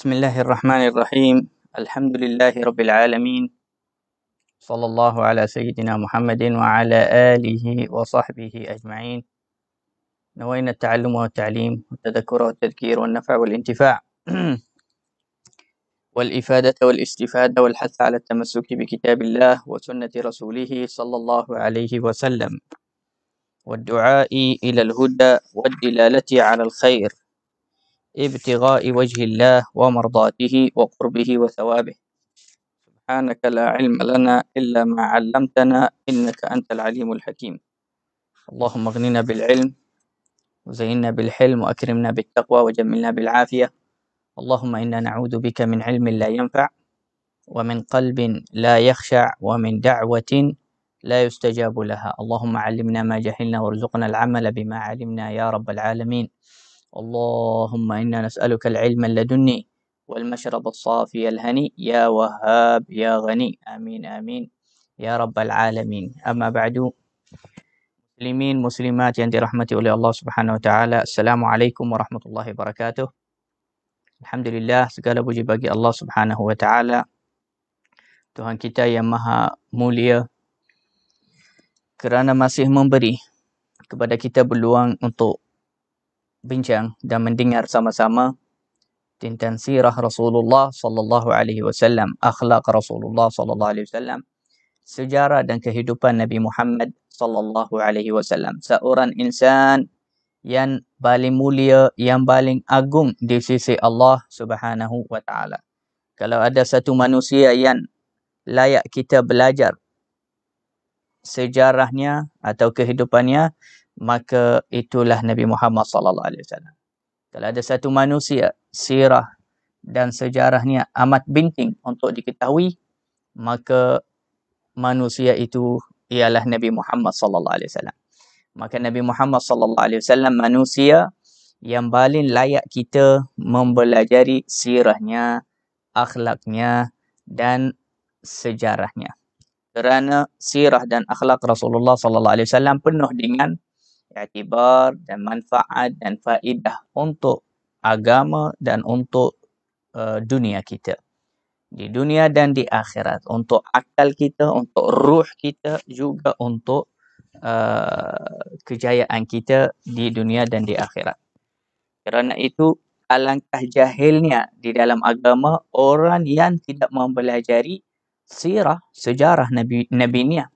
بسم الله الرحمن الرحيم الحمد لله رب العالمين صلى الله على سيدنا محمد وعلى آله وصحبه أجمعين نوينا التعلم والتعليم والتذكر والتذكير والنفع والانتفاع والإفادة والاستفادة والحث على التمسك بكتاب الله وسنة رسوله صلى الله عليه وسلم والدعاء إلى الهدى والدلالة على الخير ابتغاء وجه الله ومرضاته وقربه وثوابه سبحانك لا علم لنا إلا ما علمتنا إنك أنت العليم الحكيم اللهم اغننا بالعلم وزينا بالحلم وأكرمنا بالتقوى وجملنا بالعافية اللهم إنا نعوذ بك من علم لا ينفع ومن قلب لا يخشع ومن دعوة لا يستجاب لها اللهم علمنا ما جهلنا وارزقنا العمل بما علمنا يا رب العالمين اللهم إنا نسألك العلم اللدني والمشرب الصافي الهني يا وهاب يا غني آمين آمين يا رب العالمين أما بعد مسلمين مسلمات ينتي رحمتي ولي الله سبحانه وتعالى السلام عليكم ورحمة الله وبركاته الحمد لله سقال بوجي باقي الله سبحانه وتعالى Tuhan kita yang maha mulia kerana masih memberi kepada kita berluang untuk bincang dan mendengar sama-sama tentang sirah Rasulullah sallallahu alaihi wasallam, akhlak Rasulullah sallallahu alaihi wasallam, sejarah dan kehidupan Nabi Muhammad sallallahu alaihi wasallam. Seorang insan yang paling mulia, yang paling agung di sisi Allah Subhanahu wa taala. Kalau ada satu manusia yang layak kita belajar sejarahnya atau kehidupannya, maka itulah Nabi Muhammad sallallahu alaihi wasallam. Kalau ada satu manusia sirah dan sejarahnya amat penting untuk diketahui, maka manusia itu ialah Nabi Muhammad sallallahu alaihi wasallam. Maka Nabi Muhammad sallallahu alaihi wasallam manusia yang paling layak kita mempelajari sirahnya, akhlaknya dan sejarahnya. Kerana sirah dan akhlak Rasulullah sallallahu alaihi wasallam penuh dengan i'tibar dan manfaat dan faedah untuk agama dan untuk uh, dunia kita di dunia dan di akhirat untuk akal kita untuk ruh kita juga untuk uh, kejayaan kita di dunia dan di akhirat kerana itu alangkah jahilnya di dalam agama orang yang tidak mempelajari sirah sejarah nabi nabinya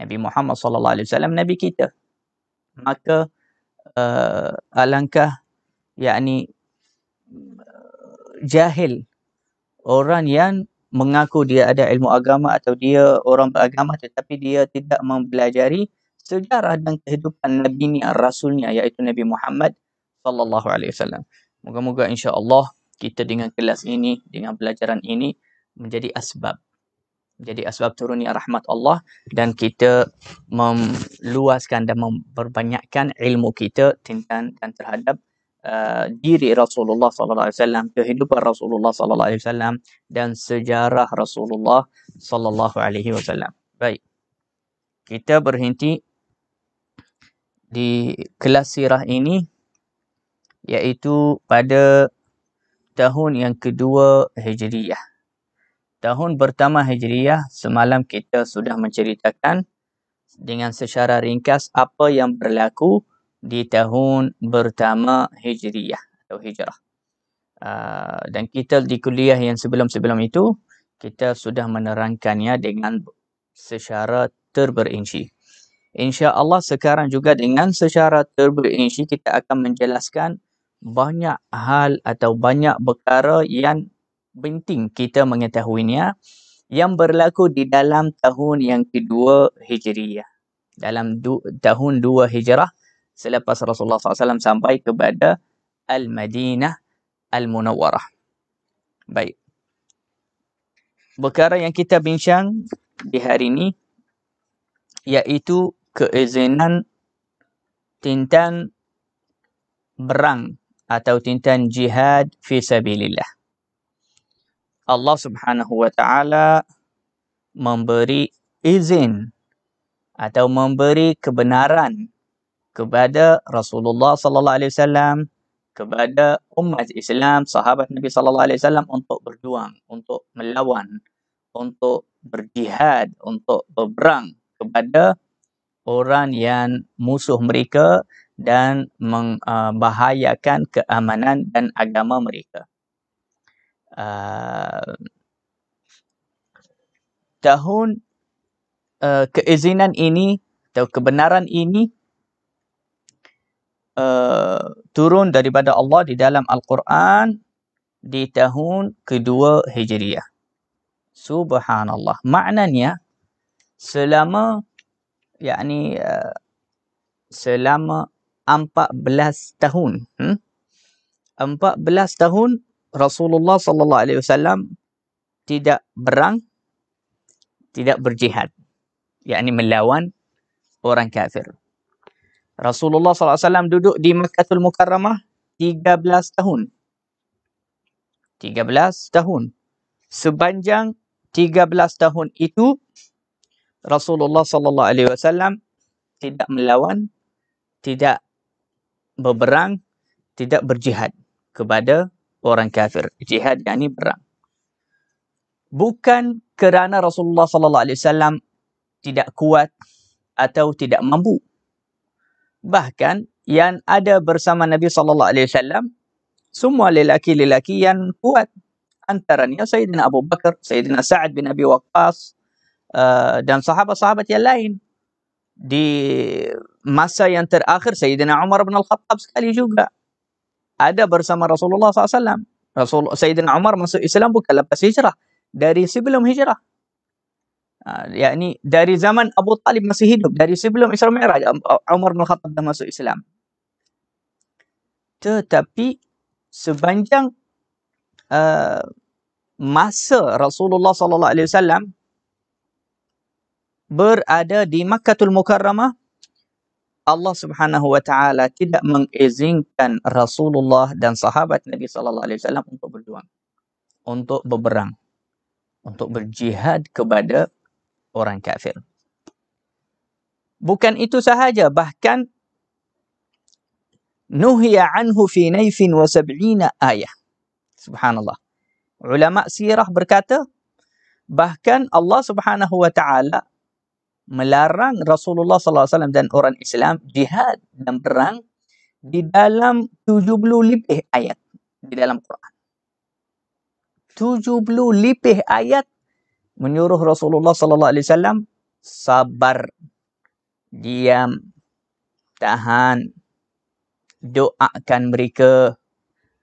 Nabi Muhammad sallallahu alaihi wasallam nabi kita maka uh, alangkah yakni eh, jahil orang yang mengaku dia ada ilmu agama atau dia orang beragama tetapi dia tidak mempelajari sejarah dan kehidupan Nabi ni Rasulnya iaitu Nabi Muhammad sallallahu alaihi wasallam. Moga-moga insya-Allah kita dengan kelas ini, dengan pelajaran ini menjadi asbab menjadi asbab turunnya rahmat Allah dan kita meluaskan dan memperbanyakkan ilmu kita tentang dan terhadap uh, diri Rasulullah sallallahu alaihi wasallam, kehidupan Rasulullah sallallahu alaihi wasallam dan sejarah Rasulullah sallallahu alaihi wasallam. Baik. Kita berhenti di kelas sirah ini iaitu pada tahun yang kedua Hijriah tahun pertama Hijriah semalam kita sudah menceritakan dengan secara ringkas apa yang berlaku di tahun pertama Hijriah atau Hijrah. Uh, dan kita di kuliah yang sebelum-sebelum itu kita sudah menerangkannya dengan secara terperinci. Insya-Allah sekarang juga dengan secara terperinci kita akan menjelaskan banyak hal atau banyak perkara yang penting kita mengetahuinya yang berlaku di dalam tahun yang kedua Hijriah. Dalam du- tahun dua Hijrah selepas Rasulullah SAW sampai kepada Al-Madinah al munawarah Baik. Perkara yang kita bincang di hari ini iaitu keizinan tentang berang atau tentang jihad fi sabilillah. Allah Subhanahu Wa Taala memberi izin atau memberi kebenaran kepada Rasulullah sallallahu alaihi wasallam kepada umat Islam sahabat Nabi sallallahu alaihi wasallam untuk berjuang untuk melawan untuk berjihad untuk berperang kepada orang yang musuh mereka dan membahayakan uh, keamanan dan agama mereka Uh, tahun uh, keizinan ini atau kebenaran ini uh, turun daripada Allah di dalam Al-Quran di tahun kedua Hijriah. Subhanallah. Maknanya selama yakni uh, selama 14 tahun. Hmm? 14 tahun Rasulullah sallallahu alaihi wasallam tidak berang tidak berjihad yakni melawan orang kafir Rasulullah sallallahu alaihi wasallam duduk di Makkahul Mukarramah 13 tahun 13 tahun sepanjang 13 tahun itu Rasulullah sallallahu alaihi wasallam tidak melawan tidak berperang tidak berjihad kepada orang kafir. Jihad yakni berang. Bukan kerana Rasulullah sallallahu alaihi wasallam tidak kuat atau tidak mampu. Bahkan yang ada bersama Nabi sallallahu alaihi wasallam semua lelaki-lelaki yang kuat antaranya Sayyidina Abu Bakar, Sayyidina Sa'ad bin Abi Waqqas uh, dan sahabat-sahabat yang lain di masa yang terakhir Sayyidina Umar bin Al-Khattab sekali juga ada bersama Rasulullah SAW. Rasul Sayyidina Umar masuk Islam bukan lepas hijrah. Dari sebelum hijrah. Ha, ya, ini dari zaman Abu Talib masih hidup. Dari sebelum Isra Mi'raj, Umar bin Khattab dah masuk Islam. Tetapi sepanjang uh, masa Rasulullah SAW berada di Makkahul Mukarramah Allah Subhanahu wa taala tidak mengizinkan Rasulullah dan sahabat Nabi sallallahu alaihi wasallam untuk berjuang, untuk berperang, untuk berjihad kepada orang kafir. Bukan itu sahaja, bahkan nuhiya anhu fi naifin wa sab'ina ayah. Subhanallah. Ulama sirah berkata, bahkan Allah Subhanahu wa taala melarang Rasulullah sallallahu alaihi wasallam dan orang Islam jihad dan perang di hmm. dalam 70 lebih ayat di dalam Quran. 70 lebih ayat menyuruh Rasulullah sallallahu alaihi wasallam sabar, diam, tahan, doakan mereka,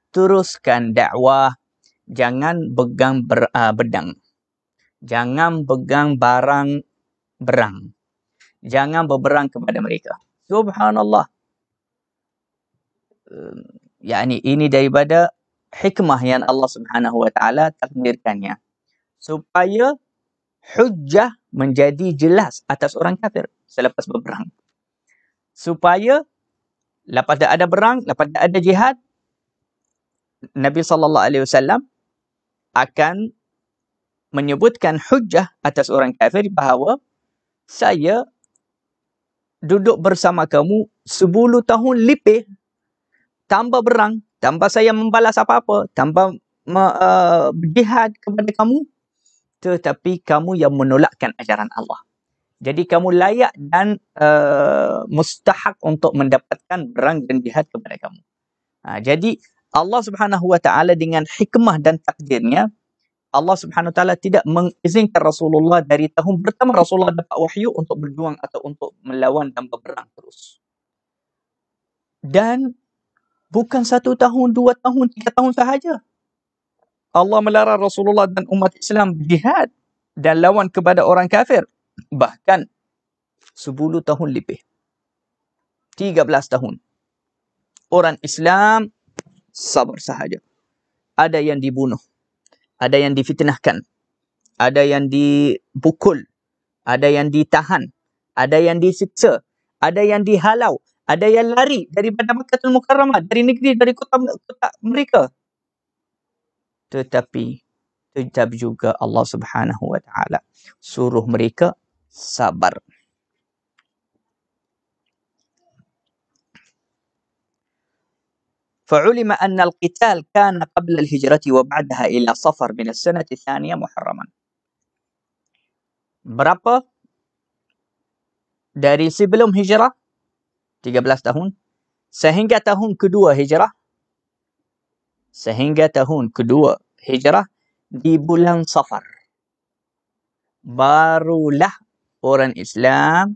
teruskan dakwah, jangan pegang ber, bedang. Ah, jangan pegang barang berang. Jangan berberang kepada mereka. Subhanallah. Ya ini, ini daripada hikmah yang Allah Subhanahu wa taala takdirkannya supaya hujjah menjadi jelas atas orang kafir selepas berperang. Supaya lepas ada berang, lepas ada jihad Nabi sallallahu alaihi wasallam akan menyebutkan hujjah atas orang kafir bahawa saya duduk bersama kamu 10 tahun lebih tanpa berang, tanpa saya membalas apa-apa, tanpa uh, eh, berjihad kepada kamu. Tetapi kamu yang menolakkan ajaran Allah. Jadi kamu layak dan uh, mustahak untuk mendapatkan berang dan jihad kepada kamu. Ha, jadi Allah subhanahu wa ta'ala dengan hikmah dan takdirnya Allah Subhanahu taala tidak mengizinkan Rasulullah dari tahun pertama Rasulullah dapat wahyu untuk berjuang atau untuk melawan dan berperang terus. Dan bukan satu tahun, dua tahun, tiga tahun sahaja. Allah melarang Rasulullah dan umat Islam jihad dan lawan kepada orang kafir. Bahkan 10 tahun lebih. 13 tahun. Orang Islam sabar sahaja. Ada yang dibunuh ada yang difitnahkan, ada yang dipukul, ada yang ditahan, ada yang disiksa, ada yang dihalau, ada yang lari dari daripada Makkahul Mukarramah, dari negeri, dari kota, kota mereka. Tetapi tetap juga Allah Subhanahu wa taala suruh mereka sabar. فعلم أن القتال كان قبل الهجرة وبعدها إلى صفر من السنة الثانية محرما berapa dari sebelum hijrah 13 tahun sehingga tahun kedua hijrah sehingga tahun kedua hijrah di bulan Safar barulah orang Islam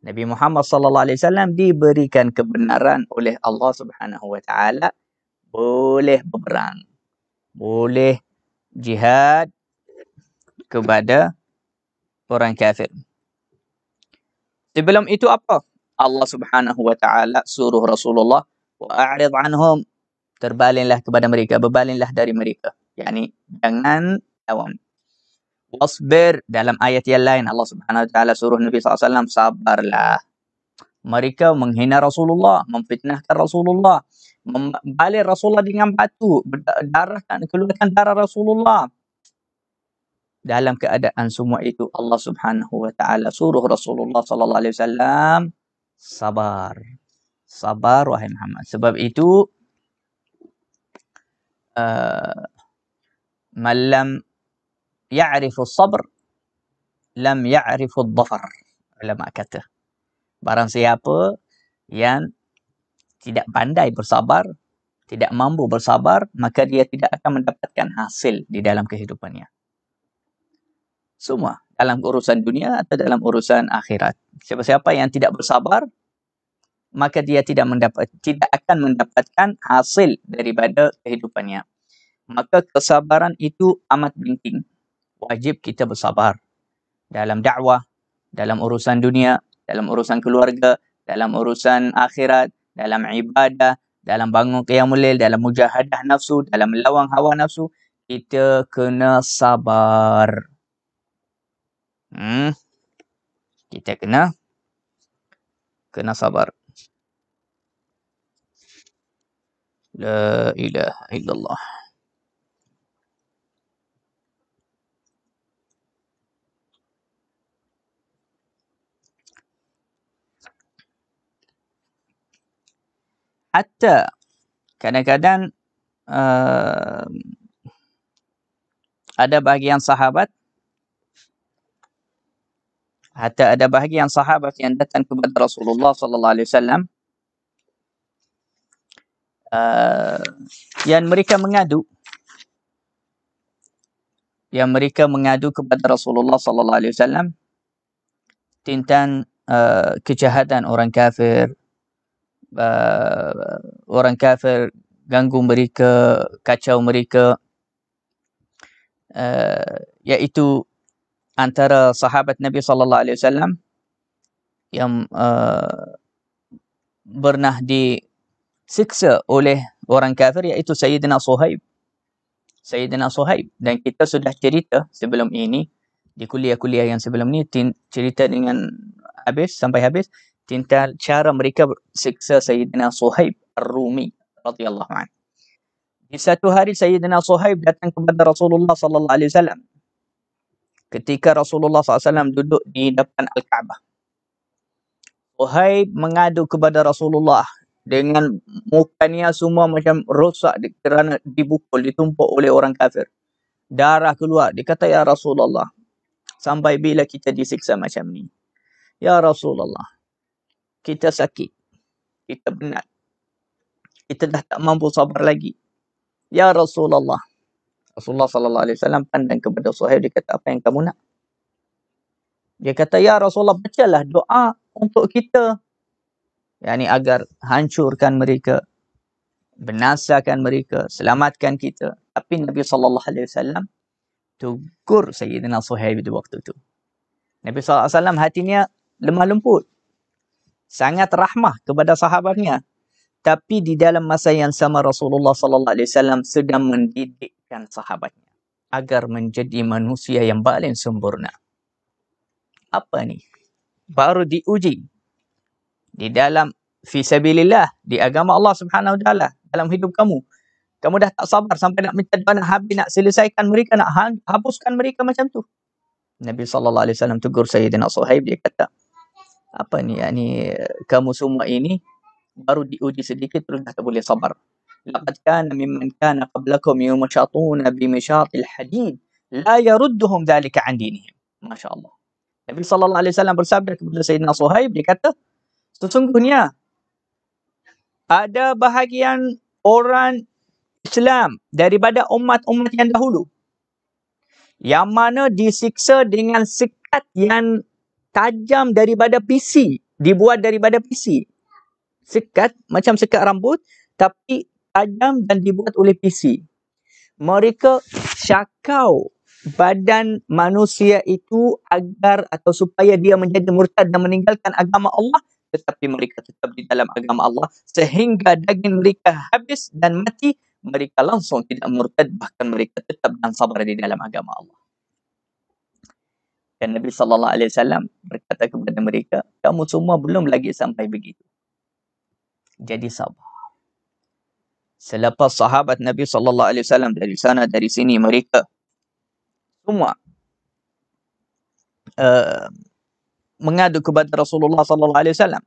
Nabi Muhammad sallallahu alaihi wasallam diberikan kebenaran oleh Allah Subhanahu wa taala boleh berperang. Boleh jihad kepada orang kafir. Sebelum itu apa? Allah Subhanahu wa taala suruh Rasulullah wa a'rid anhum terbalinlah kepada mereka, berbalinlah dari mereka. Yani jangan lawan wasbir dalam ayat yang lain Allah Subhanahu wa taala suruh Nabi SAW sabarlah. Mereka menghina Rasulullah, memfitnahkan Rasulullah, membalik Rasulullah dengan batu, darah keluarkan darah Rasulullah. Dalam keadaan semua itu Allah Subhanahu wa taala suruh Rasulullah sallallahu alaihi wasallam sabar. Sabar wahai Muhammad. Sebab itu uh, malam يعرف الصبر لم يعرف الظفر علماء kata barang siapa yang tidak pandai bersabar tidak mampu bersabar maka dia tidak akan mendapatkan hasil di dalam kehidupannya semua dalam urusan dunia atau dalam urusan akhirat siapa-siapa yang tidak bersabar maka dia tidak mendapat tidak akan mendapatkan hasil daripada kehidupannya maka kesabaran itu amat penting wajib kita bersabar dalam dakwah, dalam urusan dunia, dalam urusan keluarga, dalam urusan akhirat, dalam ibadah, dalam bangun kiamulil, dalam mujahadah nafsu, dalam lawang hawa nafsu, kita kena sabar. Hmm. Kita kena kena sabar. La ilaha illallah. hatta kadang-kadang uh, ada bahagian sahabat hatta ada bahagian sahabat yang datang kepada Rasulullah sallallahu alaihi wasallam ehm, yang mereka mengadu yang mereka mengadu kepada Rasulullah sallallahu alaihi wasallam tentang uh, kejahatan orang kafir uh, orang kafir ganggu mereka, kacau mereka. Uh, iaitu antara sahabat Nabi sallallahu alaihi wasallam yang uh, pernah siksa oleh orang kafir iaitu Sayyidina Suhaib. Sayyidina Suhaib dan kita sudah cerita sebelum ini di kuliah-kuliah yang sebelum ini. cerita dengan habis sampai habis tentang cara mereka siksa Sayyidina Suhaib Ar-Rumi radhiyallahu anhu. Di satu hari Sayyidina Suhaib datang kepada Rasulullah sallallahu alaihi wasallam. Ketika Rasulullah SAW duduk di depan Al-Kaabah. Suhaib mengadu kepada Rasulullah dengan mukanya semua macam rosak kerana dibukul, ditumpuk oleh orang kafir. Darah keluar. Dia kata, Ya Rasulullah, sampai bila kita disiksa macam ni? Ya Rasulullah, kita sakit. Kita benar, Kita dah tak mampu sabar lagi. Ya Rasulullah. Rasulullah sallallahu alaihi wasallam pandang kepada Suhaib dia kata apa yang kamu nak? Dia kata ya Rasulullah bacalah doa untuk kita. Yani agar hancurkan mereka, binasakan mereka, selamatkan kita. Tapi Nabi sallallahu alaihi wasallam tegur Sayyidina Suhaib di waktu itu. Nabi sallallahu alaihi wasallam hatinya lemah lembut sangat rahmah kepada sahabatnya. Tapi di dalam masa yang sama Rasulullah sallallahu alaihi wasallam sedang mendidikkan sahabatnya agar menjadi manusia yang paling sempurna. Apa ni? Baru diuji di dalam fisabilillah di agama Allah Subhanahu wa taala dalam hidup kamu. Kamu dah tak sabar sampai nak minta doa nak habis nak selesaikan mereka nak hapuskan mereka macam tu. Nabi sallallahu alaihi wasallam tegur Sayyidina Suhaib dia kata, apa ni yakni kamu semua ini baru diuji sedikit terus kata boleh sabar laqad kana mimman kana qablakum yumashatuna bimashatil hadid la yarudduhum dhalika an dinihim masyaallah Nabi sallallahu alaihi wasallam bersabda kepada Sayyidina Suhaib dia kata sesungguhnya ada bahagian orang Islam daripada umat-umat yang dahulu yang mana disiksa dengan sikat yang tajam daripada PC. Dibuat daripada PC. Sekat, macam sekat rambut. Tapi tajam dan dibuat oleh PC. Mereka syakau badan manusia itu agar atau supaya dia menjadi murtad dan meninggalkan agama Allah tetapi mereka tetap di dalam agama Allah sehingga daging mereka habis dan mati mereka langsung tidak murtad bahkan mereka tetap dan sabar di dalam agama Allah dan Nabi sallallahu alaihi wasallam berkata kepada mereka, kamu semua belum lagi sampai begitu. Jadi sabar. Selepas sahabat Nabi sallallahu alaihi wasallam dari sana dari sini mereka semua uh, mengadu kepada Rasulullah sallallahu alaihi wasallam.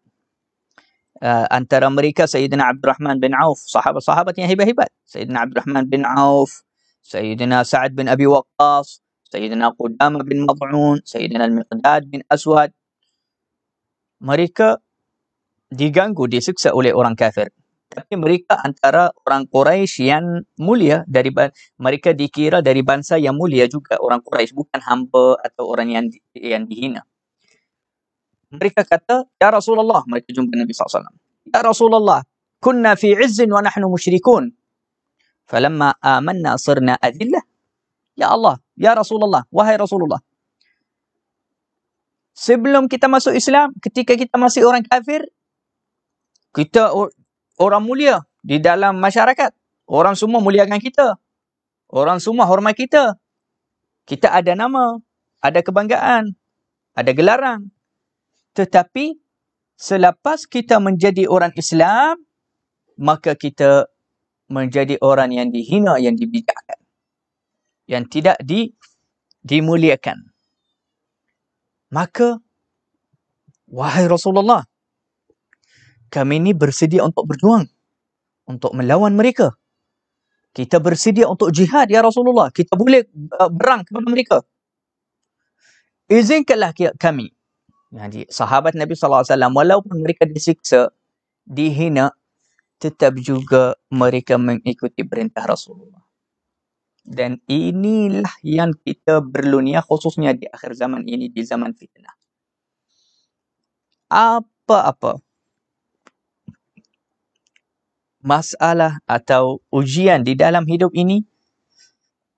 Uh, antara mereka Sayyidina Abdul Rahman bin Auf, sahabat-sahabat yang hebat-hebat. Sayyidina Abdul Rahman bin Auf, Sayyidina Sa'ad bin Abi Waqqas, Sayyidina Qudama bin Mab'un, Sayyidina Al-Miqdad bin Aswad. Mereka diganggu, disiksa oleh orang kafir. Tapi mereka antara orang Quraisy yang mulia dari mereka dikira dari bangsa yang mulia juga orang Quraisy bukan hamba atau orang yang yang dihina. Mereka kata, "Ya Rasulullah," mereka jumpa Nabi SAW. "Ya Rasulullah, kunna fi 'izzin wa nahnu musyrikun." Falamma amanna sirna adillah. Ya Allah, Ya Rasulullah, Wahai Rasulullah. Sebelum kita masuk Islam, ketika kita masih orang kafir, kita orang mulia di dalam masyarakat. Orang semua muliakan kita. Orang semua hormat kita. Kita ada nama, ada kebanggaan, ada gelaran. Tetapi selepas kita menjadi orang Islam, maka kita menjadi orang yang dihina, yang dibijakkan yang tidak di, dimuliakan. Maka, wahai Rasulullah, kami ini bersedia untuk berjuang, untuk melawan mereka. Kita bersedia untuk jihad, ya Rasulullah. Kita boleh uh, berang kepada mereka. Izinkanlah kami. Jadi, sahabat Nabi Sallallahu Alaihi Wasallam. walaupun mereka disiksa, dihina, tetap juga mereka mengikuti perintah Rasulullah dan inilah yang kita berlunia khususnya di akhir zaman ini di zaman fitnah apa-apa masalah atau ujian di dalam hidup ini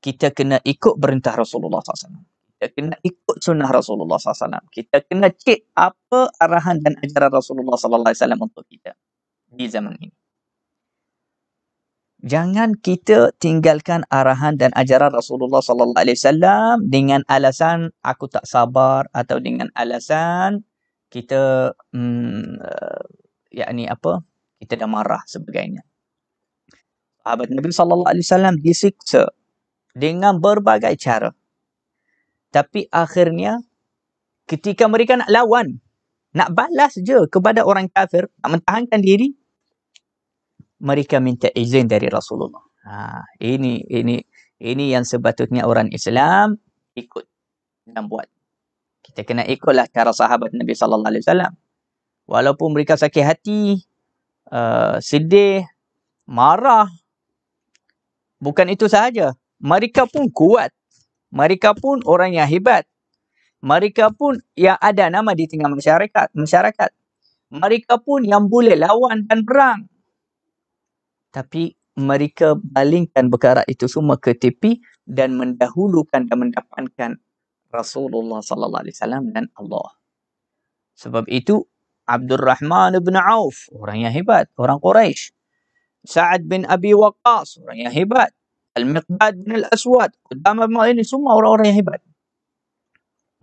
kita kena ikut perintah Rasulullah SAW kita kena ikut sunnah Rasulullah SAW kita kena cek apa arahan dan ajaran Rasulullah SAW untuk kita di zaman ini jangan kita tinggalkan arahan dan ajaran Rasulullah sallallahu alaihi wasallam dengan alasan aku tak sabar atau dengan alasan kita hmm, uh, yakni apa kita dah marah sebagainya. Sahabat Nabi sallallahu alaihi wasallam disiksa dengan berbagai cara. Tapi akhirnya ketika mereka nak lawan, nak balas je kepada orang kafir, nak mentahankan diri, mereka minta izin dari Rasulullah. Ha, ini ini ini yang sepatutnya orang Islam ikut dan buat. Kita kena ikutlah cara sahabat Nabi sallallahu alaihi wasallam. Walaupun mereka sakit hati, uh, sedih, marah. Bukan itu sahaja. Mereka pun kuat. Mereka pun orang yang hebat. Mereka pun yang ada nama di tengah masyarakat. Masyarakat. Mereka pun yang boleh lawan dan perang tapi mereka balingkan perkara itu semua ke tepi dan mendahulukan dan mendapatkan Rasulullah sallallahu alaihi wasallam dan Allah. Sebab itu Abdul Rahman bin Auf, orang yang hebat, orang Quraisy. Sa'ad bin Abi Waqqas, orang yang hebat. Al-Miqdad bin Al-Aswad, Qudama bin ini semua orang-orang yang hebat.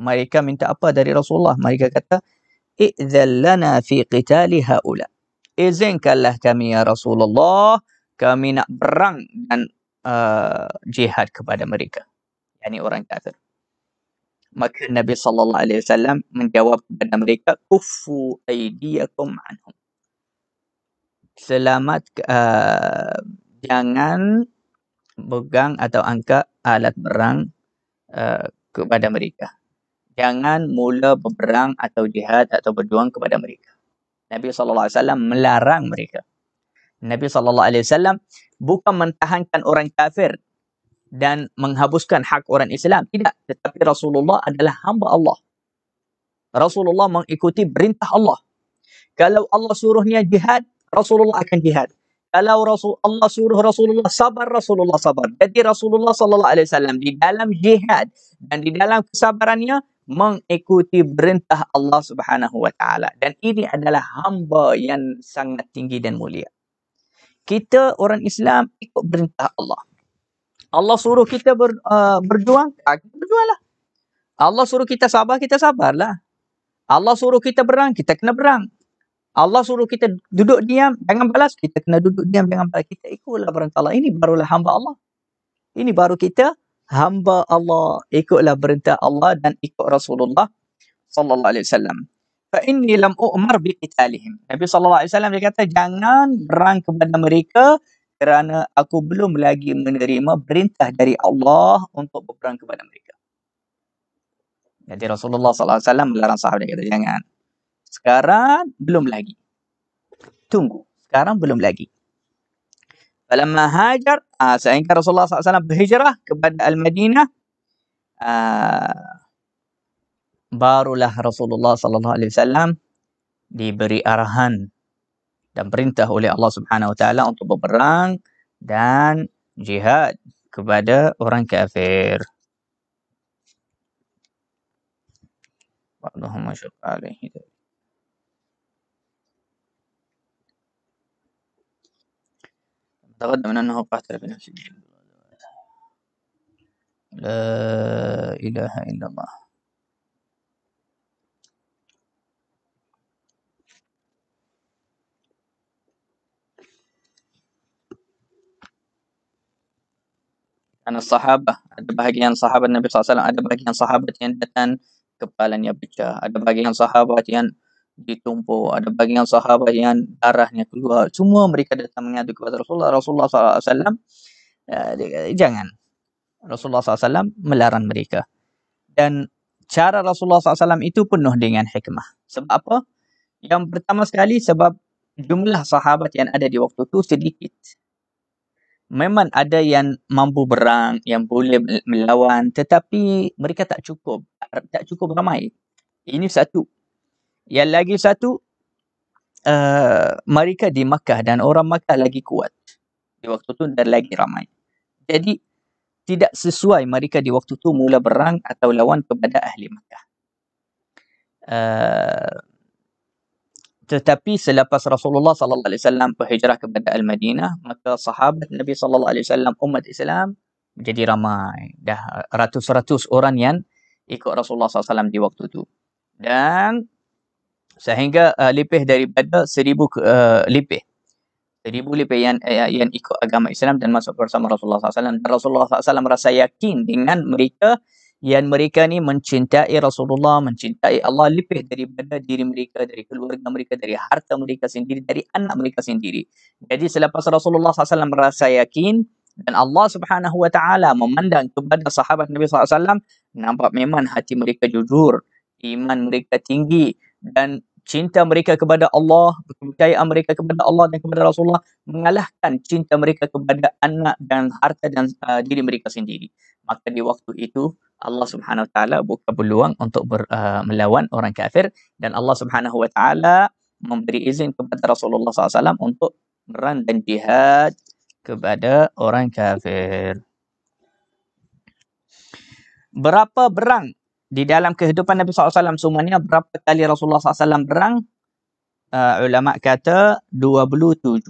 Mereka minta apa dari Rasulullah? Mereka kata, "I'dzal lana fi qitali haula." izinkanlah kami ya Rasulullah kami nak berang dan uh, jihad kepada mereka Yani orang kafir maka Nabi sallallahu alaihi wasallam menjawab kepada mereka uffu aydiyakum anhum selamat uh, jangan pegang atau angkat alat berang uh, kepada mereka jangan mula berperang atau jihad atau berjuang kepada mereka Nabi sallallahu alaihi wasallam melarang mereka. Nabi sallallahu alaihi wasallam bukan mentahankan orang kafir dan menghabuskan hak orang Islam, tidak, tetapi Rasulullah adalah hamba Allah. Rasulullah mengikuti perintah Allah. Kalau Allah suruhnya jihad, Rasulullah akan jihad. Kalau Rasul Allah suruh Rasulullah sabar, Rasulullah sabar. Jadi Rasulullah sallallahu alaihi wasallam di dalam jihad dan di dalam kesabarannya mengikuti perintah Allah Subhanahu wa taala dan ini adalah hamba yang sangat tinggi dan mulia. Kita orang Islam ikut perintah Allah. Allah suruh kita ber, uh, berjuang, ah, kita berjuanglah. Allah suruh kita sabar, kita sabarlah. Allah suruh kita berang, kita kena berang. Allah suruh kita duduk diam jangan balas, kita kena duduk diam jangan balas. Kita ikutlah perintah Allah. Ini barulah hamba Allah. Ini baru kita hamba Allah ikutlah perintah Allah dan ikut Rasulullah sallallahu alaihi wasallam fa inni lam u'mar bi qitalihim Nabi sallallahu alaihi wasallam dia kata jangan berang kepada mereka kerana aku belum lagi menerima perintah dari Allah untuk berperang kepada mereka jadi Rasulullah sallallahu alaihi wasallam melarang sahabat dia kata jangan sekarang belum lagi tunggu sekarang belum lagi فلما هاجر سئل رسول الله صلى الله عليه وسلم بهجرة كبد المدينة barulah Rasulullah sallallahu alaihi wasallam diberi arahan dan perintah oleh Allah Subhanahu wa taala untuk berperang dan jihad kepada orang kafir. Allahumma shukr alaihi. تقدم انه قاتل بنفسه لا اله الا الله أنا الصحابة أدبهجين صحابة النبي صلى الله عليه وسلم أدبهجين صحابة يندتان كبالا يبجا أدبهجين صحابة يندتان ditumpu ada bagian sahabat yang darahnya keluar semua mereka datang mengadu kepada Rasulullah Rasulullah SAW alaihi wasallam ya, jangan Rasulullah SAW melarang mereka dan cara Rasulullah SAW itu penuh dengan hikmah sebab apa yang pertama sekali sebab jumlah sahabat yang ada di waktu itu sedikit memang ada yang mampu berang yang boleh melawan tetapi mereka tak cukup tak cukup ramai ini satu yang lagi satu, uh, mereka di Makkah dan orang Makkah lagi kuat. Di waktu tu dan lagi ramai. Jadi, tidak sesuai mereka di waktu tu mula berang atau lawan kepada ahli Makkah. Uh, tetapi selepas Rasulullah sallallahu alaihi wasallam berhijrah kepada Al-Madinah, maka sahabat Nabi sallallahu alaihi wasallam umat Islam menjadi ramai. Dah ratus-ratus orang yang ikut Rasulullah sallallahu alaihi wasallam di waktu itu. Dan sehingga uh, lebih daripada seribu uh, lebih seribu lebih yang, uh, yang ikut agama Islam dan masuk bersama Rasulullah SAW dan Rasulullah SAW merasa yakin dengan mereka yang mereka ni mencintai Rasulullah, mencintai Allah lebih daripada diri mereka, dari keluarga mereka, dari harta mereka sendiri, dari anak mereka sendiri. Jadi selepas Rasulullah SAW merasa yakin dan Allah Subhanahu Wa Taala memandang kepada sahabat Nabi SAW, nampak memang hati mereka jujur, iman mereka tinggi, dan cinta mereka kepada Allah, kepercayaan mereka kepada Allah dan kepada Rasulullah mengalahkan cinta mereka kepada anak dan harta dan uh, diri mereka sendiri. Maka di waktu itu Allah Subhanahu Wa Taala buka peluang untuk ber, uh, melawan orang kafir dan Allah Subhanahu Wa Taala memberi izin kepada Rasulullah SAW untuk meran dan jihad kepada orang kafir. Berapa berang di dalam kehidupan Nabi SAW semuanya berapa kali Rasulullah SAW berang? Uh, ulama kata 27.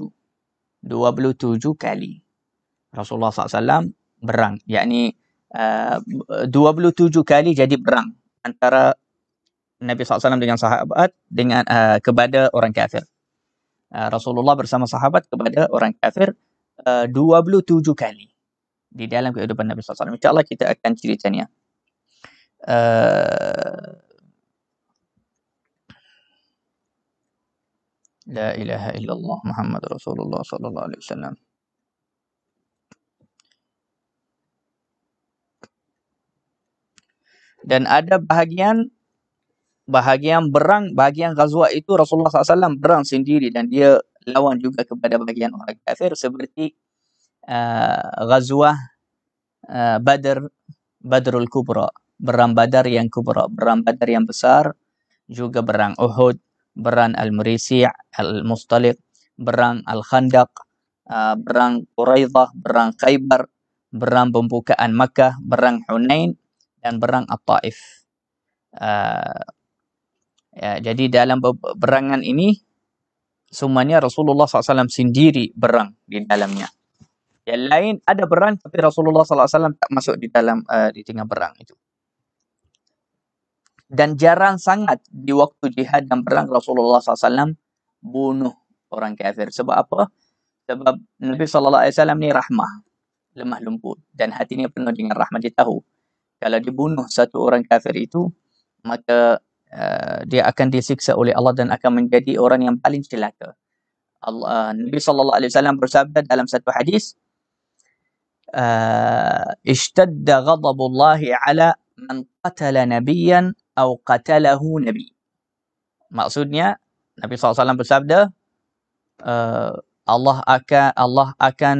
27 kali Rasulullah SAW berang. Yakni eh, uh, 27 kali jadi berang antara Nabi SAW dengan sahabat dengan uh, kepada orang kafir. Uh, Rasulullah bersama sahabat kepada orang kafir uh, 27 kali di dalam kehidupan Nabi SAW. InsyaAllah kita akan ceritanya. La ilaha illallah Muhammad Rasulullah sallallahu alaihi wasallam. Dan ada bahagian bahagian berang bahagian ghazwah itu Rasulullah SAW berang sendiri dan dia lawan juga kepada bahagian orang kafir seperti uh, ghazwah uh, Badr Badrul Kubra Berang Badar yang kubra, Berang Badar yang besar, juga Berang Uhud, Berang Al-Murisi' Al-Mustaliq, Berang Al-Khandaq, ah, Berang Quraidah, Berang Khaybar, Berang Pembukaan Makkah, Berang Hunain dan Berang al taif ah, Ya, jadi dalam berangan ini semuanya Rasulullah SAW sendiri berang di dalamnya. Yang lain ada berang tapi Rasulullah SAW tak masuk di dalam uh, di tengah berang itu dan jarang sangat di waktu jihad dan perang Rasulullah SAW bunuh orang kafir. Sebab apa? Sebab Nabi SAW ni rahmah, lemah lembut dan hatinya penuh dengan rahmah. Dia tahu kalau dibunuh satu orang kafir itu, maka uh, dia akan disiksa oleh Allah dan akan menjadi orang yang paling celaka. Allah, eh, Sallallahu Alaihi Wasallam bersabda dalam satu hadis, Uh, اشتد غضب الله man qatala nabiyan au qatalahu nabi. Maksudnya Nabi SAW bersabda uh, Allah akan Allah akan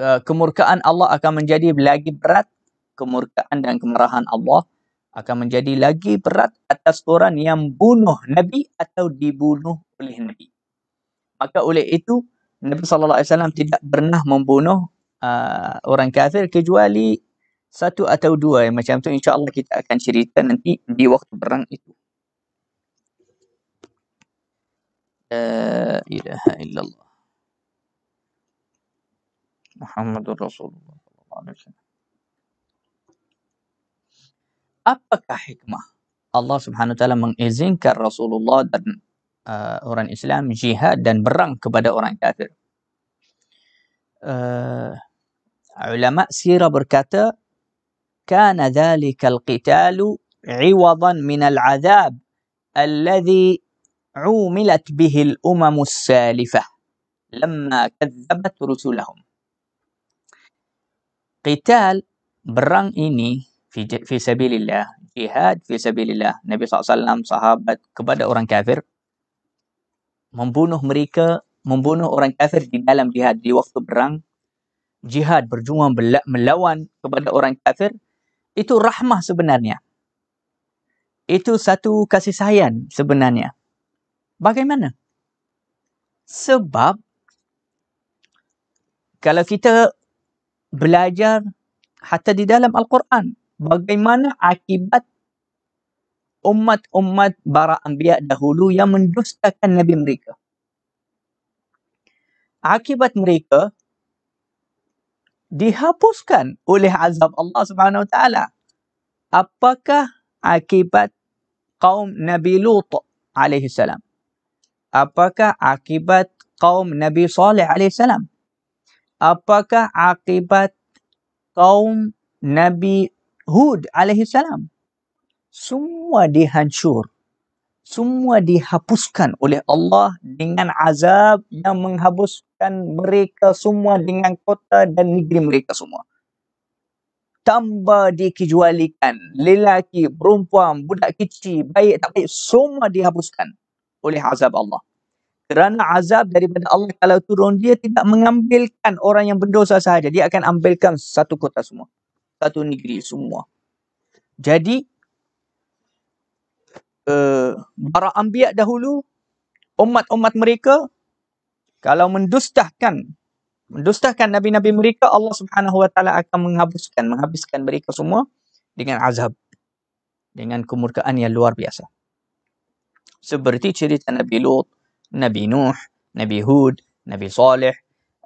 uh, kemurkaan Allah akan menjadi lagi berat kemurkaan dan kemarahan Allah akan menjadi lagi berat atas orang yang bunuh Nabi atau dibunuh oleh Nabi. Maka oleh itu Nabi SAW tidak pernah membunuh uh, orang kafir kecuali satu atau dua yang macam tu insyaallah kita akan cerita nanti di waktu perang itu. La ilaha illallah. Muhammadur Rasulullah sallallahu Apakah hikmah Allah Subhanahu taala mengizinkan Rasulullah dan uh, orang Islam jihad dan berang kepada orang kafir? Uh, ulama sirah berkata كان ذلك القتال عوضا من العذاب الذي عوملت به الامم السالفه لما كذبت رسلهم قتال بران ini في في سبيل الله jihad في سبيل الله النبي صلى الله عليه وسلم صحابه kepada orang kafir membunuh mereka membunuh orang kafir di dalam jihad di waktu perang jihad berjuang melawan kepada orang kafir itu rahmah sebenarnya. Itu satu kasih sayang sebenarnya. Bagaimana? Sebab kalau kita belajar hatta di dalam Al-Quran bagaimana akibat umat-umat para anbiya dahulu yang mendustakan nabi mereka. Akibat mereka dihapuskan oleh azab Allah Subhanahu Wa Taala. Apakah akibat kaum Nabi Lut alaihi salam? Apakah akibat kaum Nabi Saleh alaihi salam? Apakah akibat kaum Nabi Hud alaihi salam? Semua dihancur semua dihapuskan oleh Allah dengan azab yang menghapuskan mereka semua dengan kota dan negeri mereka semua. Tambah dikejualikan lelaki, perempuan, budak kecil, baik tak baik, semua dihapuskan oleh azab Allah. Kerana azab daripada Allah kalau turun dia tidak mengambilkan orang yang berdosa sahaja. Dia akan ambilkan satu kota semua. Satu negeri semua. Jadi Eh, para ambia dahulu umat-umat mereka kalau mendustahkan mendustahkan nabi-nabi mereka Allah Subhanahu wa taala akan menghabiskan, menghabiskan mereka semua dengan azab dengan kemurkaan yang luar biasa seperti cerita Nabi Lut, Nabi Nuh, Nabi Hud, Nabi Saleh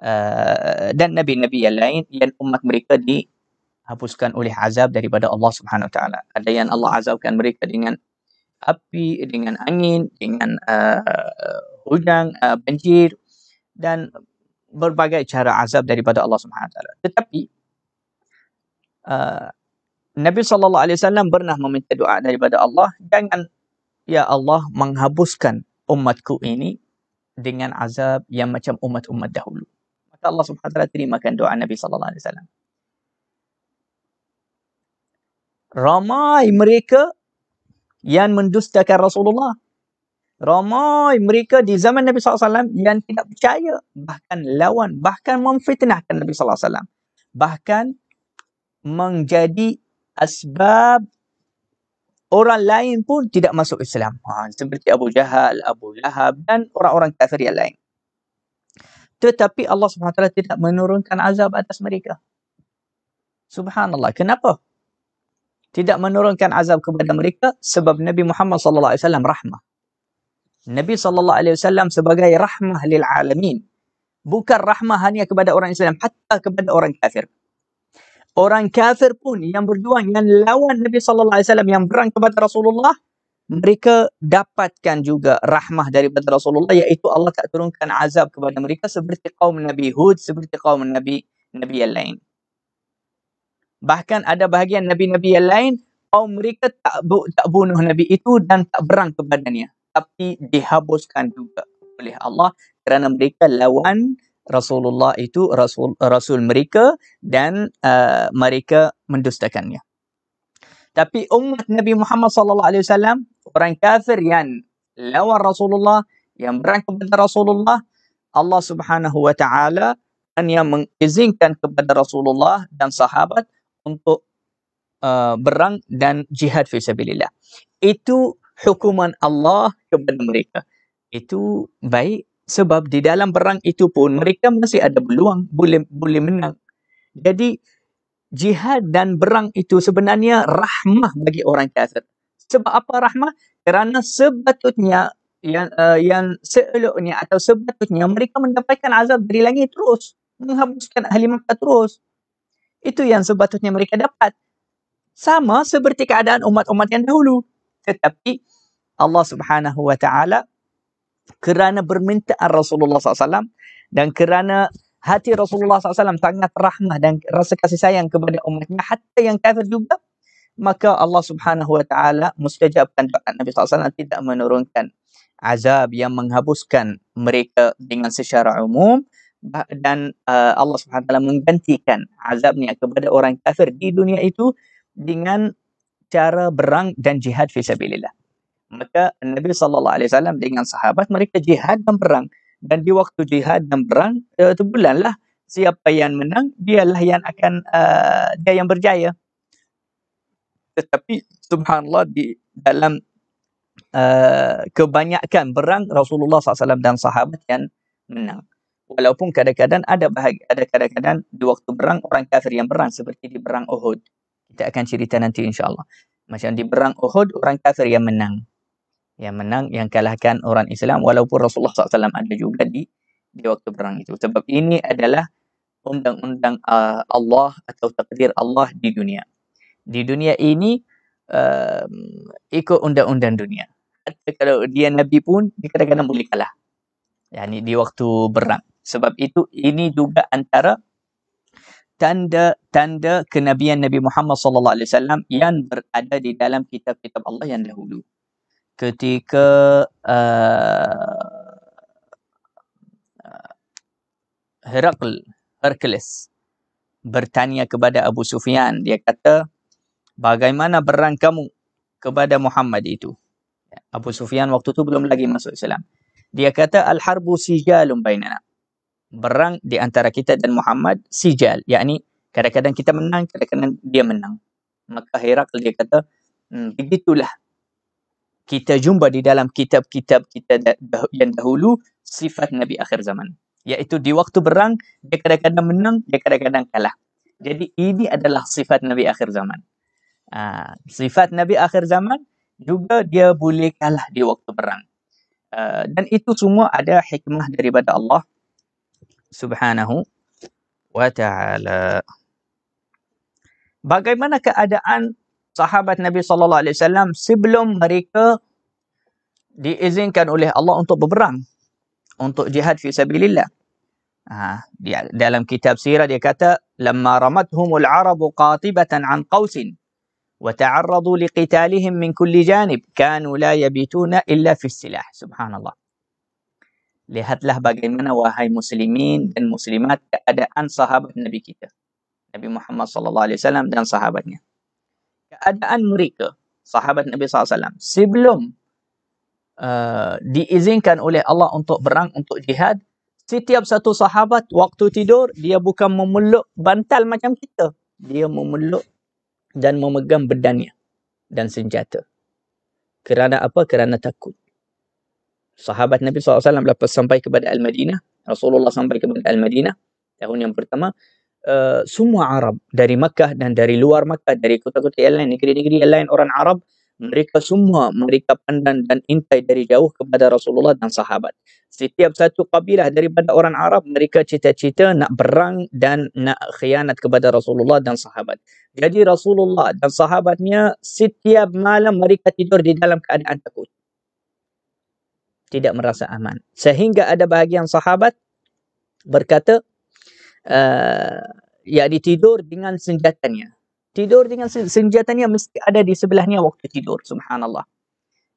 eh, dan nabi-nabi yang lain yang umat mereka dihapuskan oleh azab daripada Allah Subhanahu wa taala. Ada yang Allah azabkan mereka dengan api, dengan angin, dengan uh, hujan, uh, banjir dan berbagai cara azab daripada Allah Subhanahu taala. Tetapi uh, Nabi sallallahu alaihi wasallam pernah meminta doa daripada Allah, jangan ya Allah menghapuskan umatku ini dengan azab yang macam umat-umat dahulu. Maka Allah Subhanahu taala kan doa Nabi sallallahu alaihi wasallam. Ramai mereka yang mendustakan Rasulullah. Ramai mereka di zaman Nabi SAW yang tidak percaya. Bahkan lawan, bahkan memfitnahkan Nabi SAW. Bahkan menjadi asbab orang lain pun tidak masuk Islam. Ha, seperti Abu Jahal, Abu Lahab dan orang-orang kafir yang lain. Tetapi Allah SWT tidak menurunkan azab atas mereka. Subhanallah. Kenapa? tidak menurunkan azab kepada hmm. mereka sebab Nabi Muhammad sallallahu alaihi wasallam rahmah. Nabi sallallahu alaihi wasallam sebagai rahmah lil alamin. Bukan rahmah hanya kepada orang Islam, hatta kepada orang kafir. Orang kafir pun yang berjuang yang lawan Nabi sallallahu alaihi wasallam yang berang kepada Rasulullah mereka dapatkan juga rahmah daripada Rasulullah iaitu Allah tak turunkan azab kepada mereka seperti kaum Nabi Hud seperti kaum Nabi Nabi yang lain. Bahkan ada bahagian Nabi-Nabi yang lain, kaum mereka tak, bu- tak bunuh Nabi itu dan tak berang ke badannya. Tapi dihabuskan juga oleh Allah kerana mereka lawan Rasulullah itu Rasul, Rasul mereka dan uh, mereka mendustakannya. Tapi umat Nabi Muhammad sallallahu alaihi wasallam orang kafir yang lawan Rasulullah yang berang ke kepada Rasulullah Allah Subhanahu wa taala dan yang mengizinkan kepada Rasulullah dan sahabat untuk uh, berang dan jihad fi sabilillah. Itu hukuman Allah kepada mereka. Itu baik sebab di dalam perang itu pun mereka masih ada peluang boleh boleh menang. Jadi jihad dan berang itu sebenarnya rahmah bagi orang kafir. Sebab apa rahmah? Kerana sebetulnya yang uh, yang seeloknya atau sebetulnya mereka mendapatkan azab dari langit terus menghabiskan ahli Makkah terus. Itu yang sepatutnya mereka dapat. Sama seperti keadaan umat-umat yang dahulu. Tetapi Allah Subhanahu Wa Taala kerana permintaan Rasulullah SAW dan kerana hati Rasulullah SAW sangat rahmah dan rasa kasih sayang kepada umatnya hatta yang kafir juga maka Allah Subhanahu Wa Taala mustajabkan doa Nabi SAW tidak menurunkan azab yang menghabuskan mereka dengan secara umum dan uh, Allah Subhanahu wa taala menggantikan azabnya kepada orang kafir di dunia itu dengan cara berang dan jihad fi sabilillah. Maka Nabi sallallahu alaihi wasallam dengan sahabat mereka jihad dan berang dan di waktu jihad dan berang itu uh, bulanlah siapa yang menang dialah yang akan uh, dia yang berjaya. Tetapi subhanallah di dalam uh, kebanyakan berang Rasulullah sallallahu alaihi wasallam dan sahabat yang menang. Walaupun kadang-kadang ada bahagi, ada kadang-kadang di waktu berang orang kafir yang berang seperti di berang Uhud. Kita akan cerita nanti insyaAllah. Macam di berang Uhud orang kafir yang menang. Yang menang yang kalahkan orang Islam walaupun Rasulullah SAW ada juga di di waktu berang itu. Sebab ini adalah undang-undang uh, Allah atau takdir Allah di dunia. Di dunia ini uh, ikut undang-undang dunia. Kalau dia Nabi pun dia kadang-kadang boleh kalah. Yani di waktu berang. Sebab itu ini juga antara tanda-tanda kenabian Nabi Muhammad sallallahu alaihi wasallam yang berada di dalam kitab-kitab Allah yang dahulu. Ketika uh, Herakl, Hercules bertanya kepada Abu Sufyan, dia kata, "Bagaimana berang kamu kepada Muhammad itu?" Abu Sufyan waktu itu belum lagi masuk Islam. Dia kata, "Al-harbu sijalun bainana." berang di antara kita dan Muhammad sijal. Yakni kadang-kadang kita menang, kadang-kadang dia menang. Maka Herakl dia kata, hmm, begitulah kita jumpa di dalam kitab-kitab kita yang dahulu sifat Nabi akhir zaman. Iaitu di waktu berang, dia kadang-kadang menang, dia kadang-kadang kalah. Jadi ini adalah sifat Nabi akhir zaman. Uh, sifat Nabi akhir zaman juga dia boleh kalah di waktu berang Uh, dan itu semua ada hikmah daripada Allah Subhanahu wa taala. Bagaimana keadaan sahabat Nabi sallallahu alaihi wasallam sebelum mereka diizinkan oleh Allah untuk berperang untuk jihad fi sabilillah? Ha, dia, dalam kitab sirah dia kata lamma ramathumul arabu qatibatan an qausin وتعرضوا لقتالهم من كل جانب كانوا لا يبيتون إلا في السلاح سبحان الله Lihatlah bagaimana wahai muslimin dan muslimat keadaan sahabat Nabi kita. Nabi Muhammad sallallahu alaihi wasallam dan sahabatnya. Keadaan mereka, sahabat Nabi sallallahu alaihi wasallam sebelum uh, diizinkan oleh Allah untuk berang untuk jihad, setiap satu sahabat waktu tidur dia bukan memeluk bantal macam kita. Dia memeluk dan memegang bedannya dan senjata. Kerana apa? Kerana takut sahabat Nabi SAW lepas sampai kepada Al-Madinah, Rasulullah sampai kepada Al-Madinah, tahun yang pertama, uh, semua Arab dari Makkah dan dari luar Makkah, dari kota-kota yang lain, negeri-negeri yang lain, orang Arab, mereka semua mereka pandang dan intai dari jauh kepada Rasulullah dan sahabat. Setiap satu kabilah daripada orang Arab mereka cita-cita nak berang dan nak khianat kepada Rasulullah dan sahabat. Jadi Rasulullah dan sahabatnya setiap malam mereka tidur di dalam keadaan takut tidak merasa aman. Sehingga ada bahagian sahabat berkata, uh, eh, di tidur dengan senjatanya. Tidur dengan senjatanya mesti ada di sebelahnya waktu tidur. Subhanallah.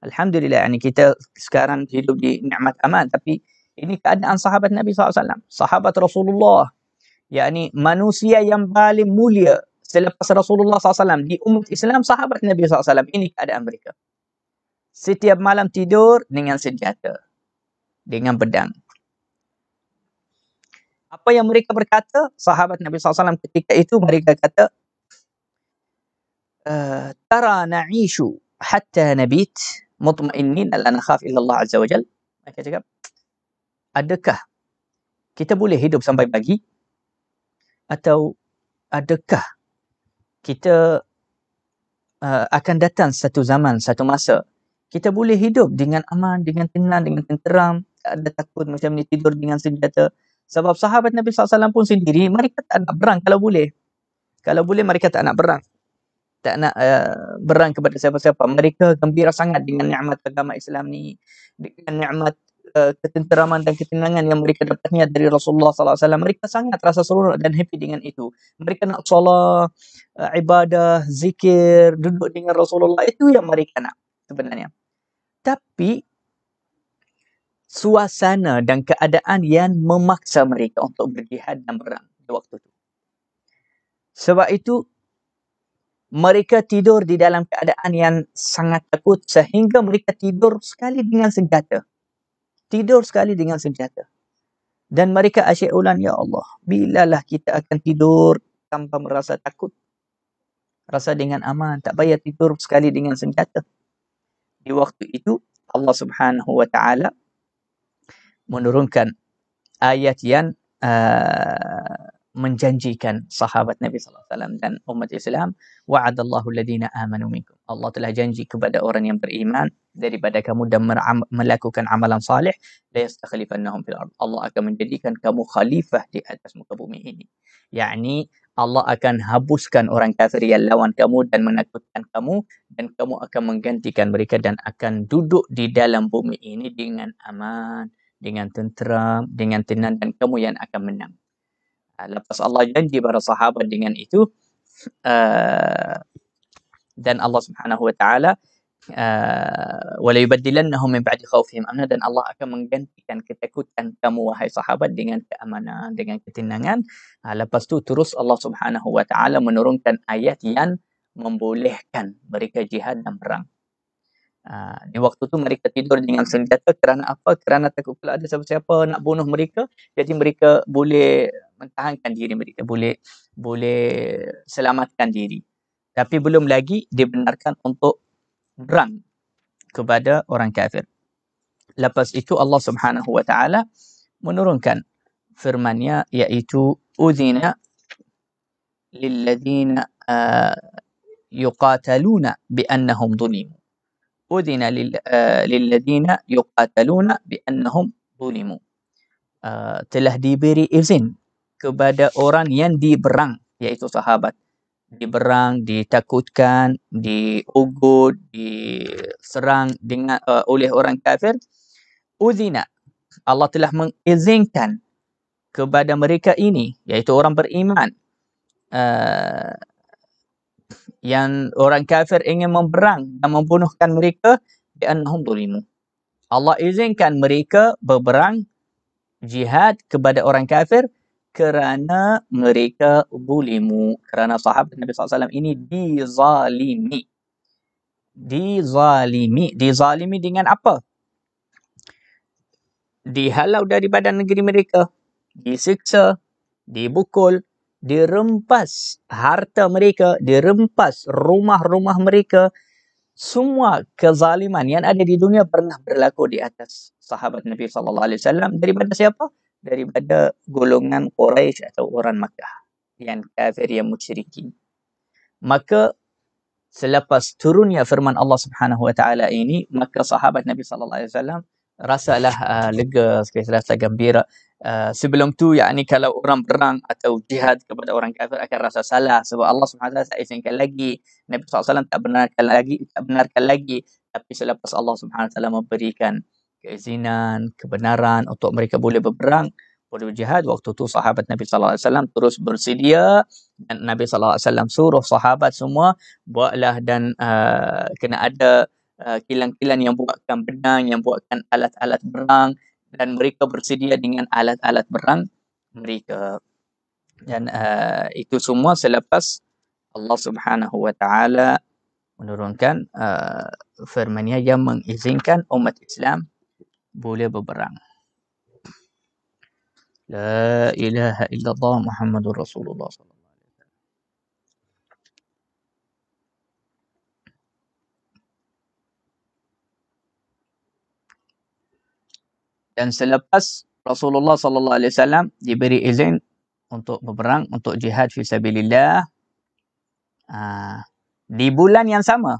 Alhamdulillah, yani kita sekarang hidup di ni'mat aman. Tapi ini keadaan sahabat Nabi SAW. Sahabat Rasulullah. Yani manusia yang paling mulia selepas Rasulullah SAW di umat Islam sahabat Nabi SAW. Ini keadaan mereka setiap malam tidur dengan senjata. Dengan pedang. Apa yang mereka berkata, sahabat Nabi SAW ketika itu mereka kata, eh, Tara na'ishu hatta nabit mutmainnin ala nakhaf illallah azza wa jal. Mereka cakap, adakah kita boleh hidup sampai pagi? Atau adakah kita uh, akan datang satu zaman, satu masa kita boleh hidup dengan aman, dengan tenang, dengan tenteram. Tak ada takut macam ni tidur dengan senjata. Sebab sahabat Nabi SAW pun sendiri, mereka tak nak berang kalau boleh. Kalau boleh, mereka tak nak berang. Tak nak uh, berang kepada siapa-siapa. Mereka gembira sangat dengan ni'mat agama Islam ni. Dengan ni'mat uh, eh, ketenteraman dan ketenangan yang mereka dapatnya dari Rasulullah SAW. Mereka sangat rasa seronok dan happy dengan itu. Mereka nak solat, uh, ibadah, zikir, duduk dengan Rasulullah. Itu yang mereka nak sebenarnya. Tapi suasana dan keadaan yang memaksa mereka untuk berjihad dan berang pada waktu itu. Sebab itu, mereka tidur di dalam keadaan yang sangat takut sehingga mereka tidur sekali dengan senjata. Tidur sekali dengan senjata. Dan mereka asyik ulang, Ya Allah, bilalah kita akan tidur tanpa merasa takut. Rasa dengan aman, tak payah tidur sekali dengan senjata di waktu itu Allah Subhanahu wa taala menurunkan ayat yang uh, menjanjikan sahabat Nabi sallallahu alaihi wasallam dan umat Islam wa'adallahu alladhina amanu minkum Allah telah janji kepada orang yang beriman daripada kamu dan meram- melakukan amalan saleh la yastakhlifannahum fil ard Allah akan menjadikan kamu khalifah di atas muka bumi ini yakni Allah akan habuskan orang kafir yang lawan kamu dan menakutkan kamu dan kamu akan menggantikan mereka dan akan duduk di dalam bumi ini dengan aman, dengan tenteram, dengan tenang dan kamu yang akan menang. Ah, lepas Allah janji kepada sahabat dengan itu uh, dan Allah Subhanahu wa taala Ah, wala yubaddilannahum min ba'di khawfihim amna dan Allah akan menggantikan ketakutan kamu wahai sahabat dengan keamanan dengan ketenangan uh, lepas tu terus Allah Subhanahu wa taala menurunkan ayat yang membolehkan mereka jihad dan perang uh, di waktu tu mereka tidur dengan senjata kerana apa kerana takut kalau ada siapa-siapa nak bunuh mereka jadi mereka boleh mentahankan diri mereka boleh boleh selamatkan diri tapi belum lagi dibenarkan untuk drum kepada orang kafir. Lepas itu Allah Subhanahu wa taala menurunkan firman-Nya yaitu udhina lilladzina uh, yuqataluna biannahum zulimu. Udhina lil, uh, lilladzina yuqataluna biannahum zulimu. Uh, telah diberi izin kepada orang yang diberang yaitu sahabat diberang, ditakutkan, diugut, diserang dengan uh, oleh orang kafir. Uzina. Allah telah mengizinkan kepada mereka ini, iaitu orang beriman. Uh, yang orang kafir ingin memberang dan membunuhkan mereka di Allah izinkan mereka berperang jihad kepada orang kafir kerana mereka bulimu kerana sahabat Nabi SAW ini dizalimi dizalimi dizalimi dengan apa dihalau dari badan negeri mereka disiksa dibukul dirempas harta mereka dirempas rumah-rumah mereka semua kezaliman yang ada di dunia pernah berlaku di atas sahabat Nabi sallallahu alaihi wasallam daripada siapa daripada golongan Quraisy atau orang Makkah yang kafir yang musyrikin. Maka selepas turunnya firman Allah Subhanahu wa taala ini, maka sahabat Nabi sallallahu alaihi wasallam rasalah uh, lega, rasa gembira. Uh, sebelum tu yakni kalau orang berang atau jihad kepada orang kafir akan rasa salah sebab Allah Subhanahu wa taala tak izinkan lagi. Nabi sallallahu alaihi wasallam tak benarkan lagi, tak benarkan lagi. Tapi selepas Allah Subhanahu wa taala memberikan keizinan, kebenaran untuk mereka boleh berperang, boleh berjihad. Waktu tu sahabat Nabi sallallahu alaihi wasallam terus bersedia dan Nabi sallallahu alaihi wasallam suruh sahabat semua buatlah dan uh, kena ada uh, kilang-kilang uh, yang buatkan benang, yang buatkan alat-alat berang dan mereka bersedia dengan alat-alat berang mereka. Dan uh, itu semua selepas Allah Subhanahu wa taala menurunkan uh, firman yang mengizinkan umat Islam boleh berperang. La ilaha illallah Muhammadur Rasulullah sallallahu alaihi wasallam. Dan selepas Rasulullah sallallahu alaihi wasallam diberi izin untuk berperang untuk jihad fi sabilillah ha, di bulan yang sama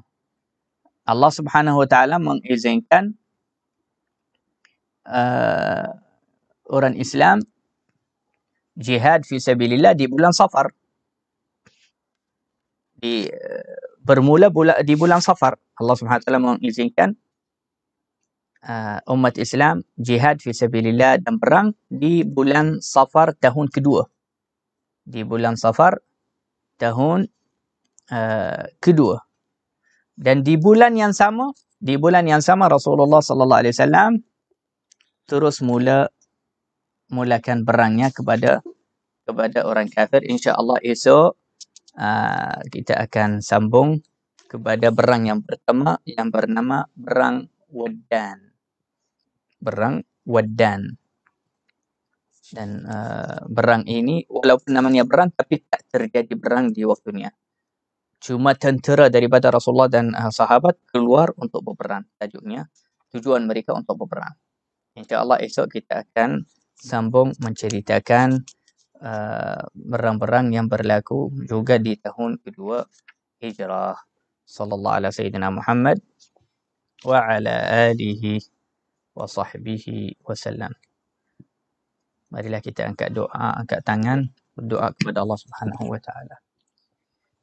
Allah Subhanahu wa taala mengizinkan uh, orang Islam jihad fi sabilillah di bulan Safar. Di uh, bermula bula, di bulan Safar Allah Subhanahu taala mengizinkan uh, umat Islam jihad fi sabilillah dan perang di bulan Safar tahun kedua. Di bulan Safar tahun uh, kedua. Dan di bulan yang sama, di bulan yang sama Rasulullah sallallahu alaihi wasallam terus mula mulakan perangnya kepada kepada orang kafir insya-Allah esok uh, kita akan sambung kepada perang yang pertama yang bernama perang Wadan perang Wadan dan uh, ini walaupun namanya perang tapi tak terjadi perang di waktu ni. cuma tentera daripada Rasulullah dan uh, sahabat keluar untuk berperang tajuknya tujuan mereka untuk berperang InsyaAllah esok kita akan sambung menceritakan perang-perang uh, yang berlaku juga di tahun kedua hijrah. Sallallahu ala Sayyidina Muhammad wa ala alihi wa sahbihi wa Marilah kita angkat doa, angkat tangan berdoa kepada Allah Subhanahu wa taala.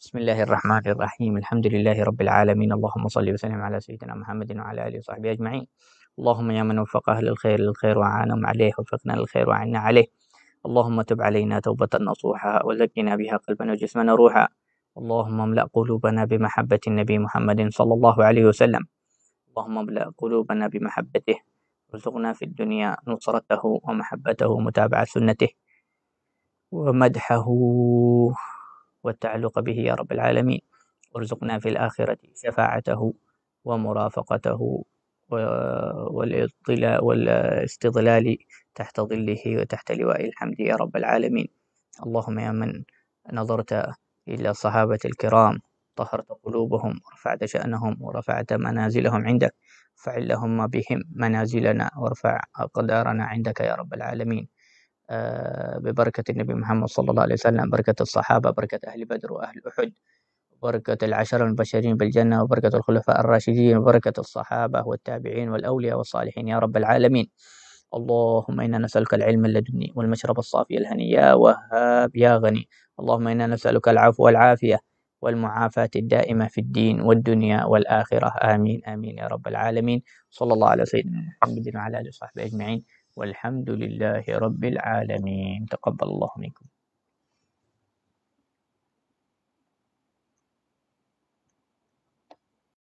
Bismillahirrahmanirrahim. Alhamdulillahirabbil alamin. Allahumma salli wa sallim ala sayyidina Muhammadin wa ala alihi wa sahbihi ajma'in. اللهم يا من وفق أهل الخير للخير وعانهم عليه وفقنا للخير وعنا عليه اللهم تب علينا توبة نصوحة وزكنا بها قلبا وجسما روحا اللهم املأ قلوبنا بمحبة النبي محمد صلى الله عليه وسلم اللهم املأ قلوبنا بمحبته وارزقنا في الدنيا نصرته ومحبته ومتابعة سنته ومدحه والتعلق به يا رب العالمين وارزقنا في الآخرة شفاعته ومرافقته والاستظلال تحت ظله وتحت لواء الحمد يا رب العالمين اللهم يا من نظرت إلى الصحابة الكرام طهرت قلوبهم ورفعت شأنهم ورفعت منازلهم عندك فعل بهم منازلنا وارفع أقدارنا عندك يا رب العالمين آه، ببركة النبي محمد صلى الله عليه وسلم بركة الصحابة بركة أهل بدر وأهل أحد بركة العشر المبشرين بالجنة وبركة الخلفاء الراشدين وبركة الصحابة والتابعين والأولياء والصالحين يا رب العالمين اللهم إنا نسألك العلم اللدني والمشرب الصافي الهني يا وهاب يا غني اللهم إنا نسألك العفو والعافية والمعافاة الدائمة في الدين والدنيا والآخرة آمين آمين يا رب العالمين صلى الله على سيدنا محمد وعلى آله وصحبه أجمعين والحمد لله رب العالمين تقبل الله منكم